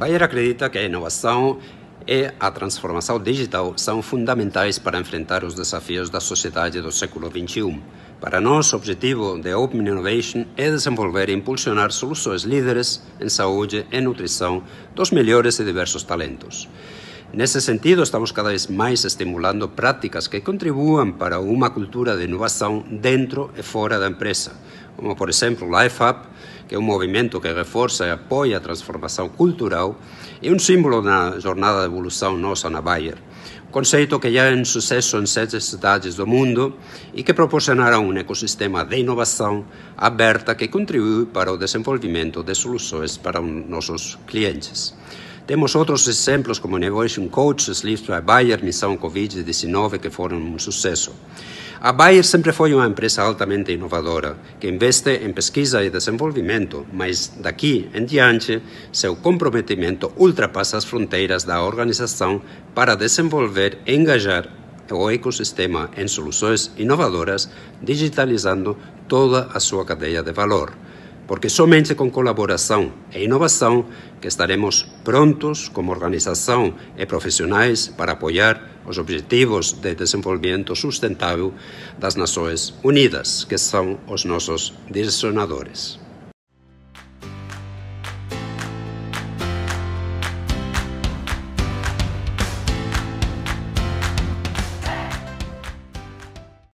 Bayer acredita que a inovação e a transformação digital são fundamentais para enfrentar os desafios da sociedade do século XXI. Para nós, o objetivo da Open Innovation é desenvolver e impulsionar soluções líderes em saúde e nutrição dos melhores e diversos talentos. Nesse sentido, estamos cada vez mais estimulando práticas que contribuam para uma cultura de inovação dentro e fora da empresa, como, por exemplo, o LifeUp, que é um movimento que reforça e apoia a transformação cultural e um símbolo na jornada de evolução nossa na Bayer, conceito que já é um sucesso em sete cidades do mundo e que proporcionará um ecossistema de inovação aberta que contribui para o desenvolvimento de soluções para nossos clientes. Temos outros exemplos como Negotiation Coach, Livro a Bayer, Missão Covid-19, que foram um sucesso. A Bayer sempre foi uma empresa altamente inovadora, que investe em pesquisa e desenvolvimento, mas daqui em diante, seu comprometimento ultrapassa as fronteiras da organização para desenvolver e engajar o ecossistema em soluções inovadoras, digitalizando toda a sua cadeia de valor porque somente com colaboração e inovação que estaremos prontos como organização e profissionais para apoiar os objetivos de desenvolvimento sustentável das Nações Unidas, que são os nossos direcionadores.